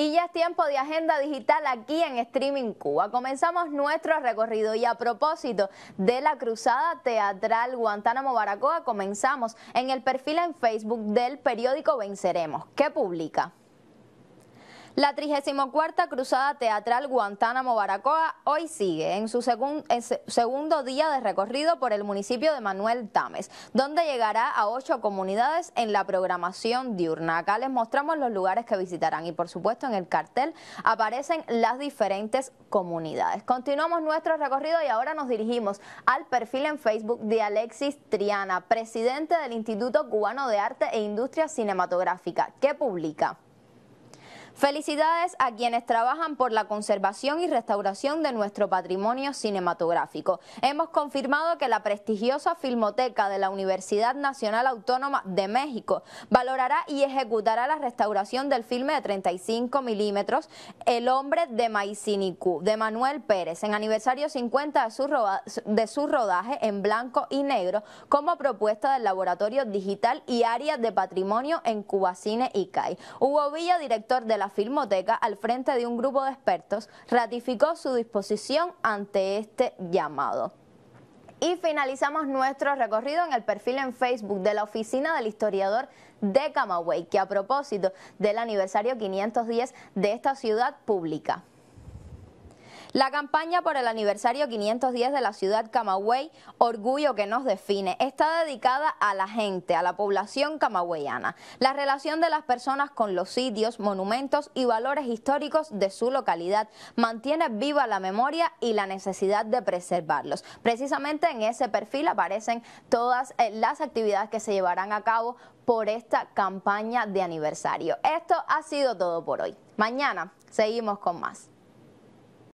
Y ya es tiempo de agenda digital aquí en Streaming Cuba. Comenzamos nuestro recorrido y a propósito de la cruzada teatral Guantánamo Baracoa, comenzamos en el perfil en Facebook del periódico Venceremos, que publica. La 34 Cruzada Teatral Guantánamo Baracoa hoy sigue en su segundo día de recorrido por el municipio de Manuel Tames, donde llegará a ocho comunidades en la programación diurna. Acá les mostramos los lugares que visitarán y por supuesto en el cartel aparecen las diferentes comunidades. Continuamos nuestro recorrido y ahora nos dirigimos al perfil en Facebook de Alexis Triana, presidente del Instituto Cubano de Arte e Industria Cinematográfica, que publica. Felicidades a quienes trabajan por la conservación y restauración de nuestro patrimonio cinematográfico. Hemos confirmado que la prestigiosa Filmoteca de la Universidad Nacional Autónoma de México valorará y ejecutará la restauración del filme de 35 milímetros El hombre de Maicinicú, de Manuel Pérez, en aniversario 50 de su, rodaje en blanco y negro, como propuesta del Laboratorio Digital y Área de Patrimonio en Cubacine Cai. Hugo Villa, director de Filmoteca, al frente de un grupo de expertos, ratificó su disposición ante este llamado. Y finalizamos nuestro recorrido en el perfil en Facebook de la Oficina del Historiador de Camagüey, que a propósito del aniversario 510 de esta ciudad pública. La campaña por el aniversario 510 de la ciudad Camagüey, Orgullo que nos define, está dedicada a la gente, a la población camagüeyana, la relación de las personas con los sitios, monumentos y valores históricos de su localidad, mantiene viva la memoria y la necesidad de preservarlos. Precisamente en ese perfil aparecen todas eh, las actividades que se llevarán a cabo por esta campaña de aniversario. Esto ha sido todo por hoy. Mañana seguimos con más.